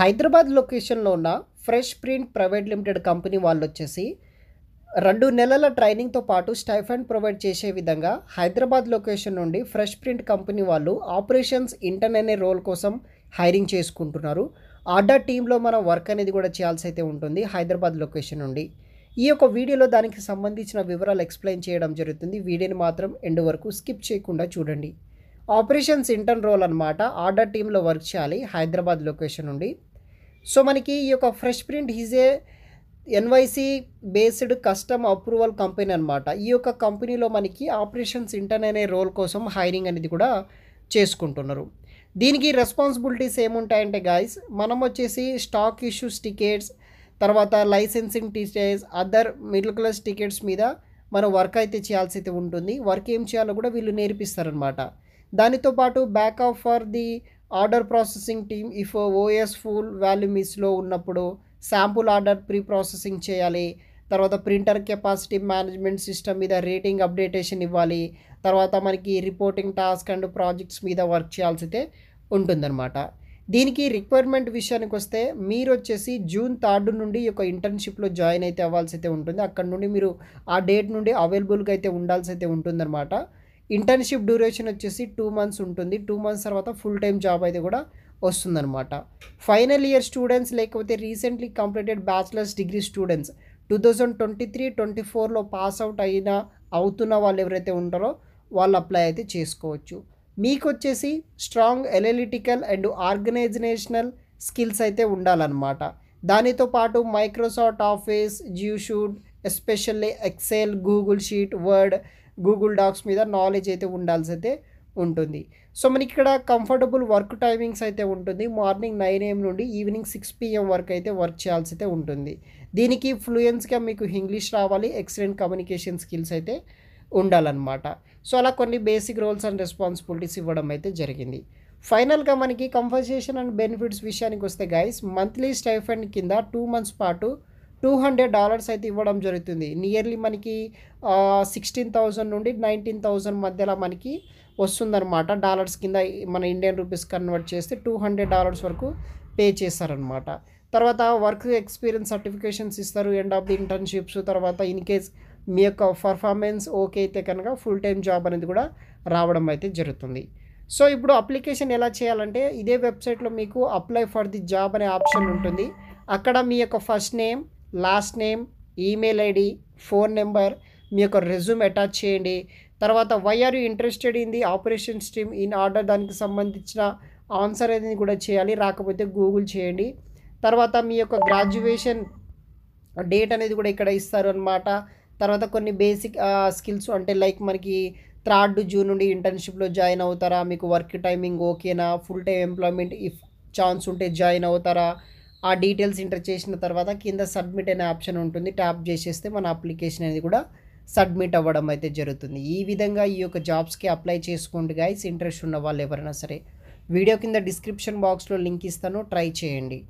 హైదరాబాద్ లొకేషన్లో ఉన్న fresh print private limited company వాళ్ళు వచ్చేసి రెండు నెలల ట్రైనింగ్తో పాటు స్టైఫండ్ ప్రొవైడ్ చేసే విధంగా హైదరాబాద్ లొకేషన్ నుండి ఫ్రెష్ ప్రింట్ కంపెనీ వాళ్ళు ఆపరేషన్స్ ఇంటర్న్ అనే రోల్ కోసం హైరింగ్ చేసుకుంటున్నారు ఆర్డర్ టీంలో మనం వర్క్ అనేది కూడా చేయాల్సి అయితే ఉంటుంది హైదరాబాద్ లొకేషన్ నుండి ఈ యొక్క వీడియోలో దానికి సంబంధించిన వివరాలు ఎక్స్ప్లెయిన్ చేయడం జరుగుతుంది వీడియోని మాత్రం ఎండు వరకు స్కిప్ చేయకుండా చూడండి ఆపరేషన్స్ ఇంటర్న్ రోల్ అనమాట ఆర్డర్ టీంలో వర్క్ చేయాలి హైదరాబాద్ లొకేషన్ నుండి సో మనకి ఈ యొక్క ఫ్రెష్ ప్రింట్ హీజే NYC based custom approval company అనమాట ఈ యొక్క కంపెనీలో మనకి ఆపరేషన్స్ ఇంటర్న్ అనే రోల్ కోసం హైరింగ్ అనేది కూడా చేసుకుంటున్నారు దీనికి రెస్పాన్సిబిలిటీస్ ఏముంటాయంటే గాయస్ మనం వచ్చేసి స్టాక్ ఇష్యూస్ టికెట్స్ తర్వాత licensing tickets other middle class tickets మీద మనం వర్క్ అయితే చేయాల్సి ఉంటుంది వర్క్ ఏం చేయాలో కూడా వీళ్ళు నేర్పిస్తారనమాట దానితో పాటు backup for the order processing team if OS full value మిస్లో ఉన్నప్పుడు శాంపుల్ ఆర్డర్ ప్రీ ప్రాసెసింగ్ చేయాలి తర్వాత ప్రింటర్ కెపాసిటీ మేనేజ్మెంట్ సిస్టమ్ మీద రేటింగ్ అప్డేటేషన్ ఇవ్వాలి తర్వాత మనకి రిపోర్టింగ్ టాస్క్ అండ్ ప్రాజెక్ట్స్ మీద వర్క్ చేయాల్సితే ఉంటుందన్నమాట దీనికి రిక్వైర్మెంట్ విషయానికి వస్తే మీరు వచ్చేసి జూన్ థర్డ్ నుండి ఒక ఇంటర్న్షిప్లో జాయిన్ అయితే అవ్వాల్సి అయితే ఉంటుంది అక్కడ నుండి మీరు ఆ డేట్ నుండి అవైలబుల్గా అయితే ఉండాల్సి అయితే ఉంటుందన్నమాట ఇంటర్న్షిప్ డ్యూరేషన్ వచ్చేసి టూ మంత్స్ ఉంటుంది టూ మంత్స్ తర్వాత ఫుల్ టైం జాబ్ అయితే కూడా వస్తుందన్నమాట ఫైనల్ ఇయర్ స్టూడెంట్స్ లేకపోతే recently completed bachelors degree students two thousand twenty three twenty ఫోర్లో పాస్ అవుట్ అయిన అవుతున్న వాళ్ళు ఎవరైతే ఉంటారో వాళ్ళు అప్లై అయితే చేసుకోవచ్చు మీకు వచ్చేసి strong analytical and organizational skills అయితే ఉండాలన్నమాట దానితో పాటు మైక్రోసాఫ్ట్ ఆఫీస్ జ్యూషూడ్ especially excel Google sheet word Google docs మీద నాలెడ్జ్ అయితే ఉండాల్సి అయితే ఉంటుంది సో మనకి ఇక్కడ కంఫర్టబుల్ వర్క్ టైమింగ్స్ అయితే ఉంటుంది మార్నింగ్ నైన్ ఏఎం నుండి ఈవినింగ్ సిక్స్ పిఎం వరకు అయితే వర్క్ చేయాల్సి అయితే ఉంటుంది దీనికి ఫ్లూయెన్స్గా మీకు ఇంగ్లీష్ రావాలి ఎక్సలెంట్ కమ్యూనికేషన్ స్కిల్స్ అయితే ఉండాలన్నమాట సో అలా కొన్ని బేసిక్ రోల్స్ అండ్ రెస్పాన్సిబిలిటీస్ ఇవ్వడం అయితే జరిగింది ఫైనల్గా మనకి కంపన్సేషన్ అండ్ బెనిఫిట్స్ విషయానికి వస్తే గైస్ మంత్లీ స్టైఫండ్ కింద టూ మంత్స్ పాటు టూ హండ్రెడ్ డాలర్స్ అయితే ఇవ్వడం జరుగుతుంది నియర్లీ మనకి సిక్స్టీన్ థౌజండ్ నుండి నైన్టీన్ థౌజండ్ మధ్యలో మనకి వస్తుందన్నమాట డాలర్స్ కింద మన ఇండియన్ రూపీస్ కన్వర్ట్ చేస్తే టూ హండ్రెడ్ డాలర్స్ వరకు పే చేస్తారనమాట తర్వాత వర్క్ ఎక్స్పీరియన్స్ సర్టిఫికేషన్స్ ఇస్తారు ఎండ్ ఆఫ్ ది ఇంటర్న్షిప్స్ తర్వాత ఇన్ కేస్ మీ యొక్క పర్ఫార్మెన్స్ ఓకే అయితే కనుక ఫుల్ టైం జాబ్ అనేది కూడా రావడం అయితే జరుగుతుంది సో ఇప్పుడు అప్లికేషన్ ఎలా చేయాలంటే ఇదే వెబ్సైట్లో మీకు అప్లై ఫర్ ది జాబ్ అనే ఆప్షన్ ఉంటుంది అక్కడ మీ యొక్క first name last name email ID phone number మీ యొక్క రెజ్యూమ్ అటాచ్ చేయండి తర్వాత why are you interested in the operation stream in order దానికి సంబంధించిన ఆన్సర్ అనేది కూడా చేయాలి రాకపోతే గూగుల్ చేయండి తర్వాత మీ యొక్క గ్రాడ్యుయేషన్ డేట్ అనేది కూడా ఇక్కడ ఇస్తారు అనమాట తర్వాత కొన్ని బేసిక్ స్కిల్స్ అంటే లైక్ మనకి థర్డ్ జూన్ నుండి ఇంటర్న్షిప్లో జాయిన్ అవుతారా మీకు వర్క్ టైమింగ్ ఓకేనా full time employment if chance ఉంటే జాయిన్ అవుతారా ఆ డీటెయిల్స్ ఇంటర్ చేసిన తర్వాత కింద సబ్మిట్ అనే ఆప్షన్ ఉంటుంది ట్యాప్ చేసేస్తే మన అప్లికేషన్ అనేది కూడా సబ్మిట్ అవ్వడం అయితే జరుగుతుంది ఈ విధంగా ఈ యొక్క జాబ్స్కి అప్లై చేసుకోండి గాయస్ ఇంట్రెస్ట్ ఉన్న వాళ్ళు ఎవరైనా సరే వీడియో కింద డిస్క్రిప్షన్ బాక్స్లో లింక్ ఇస్తాను ట్రై చేయండి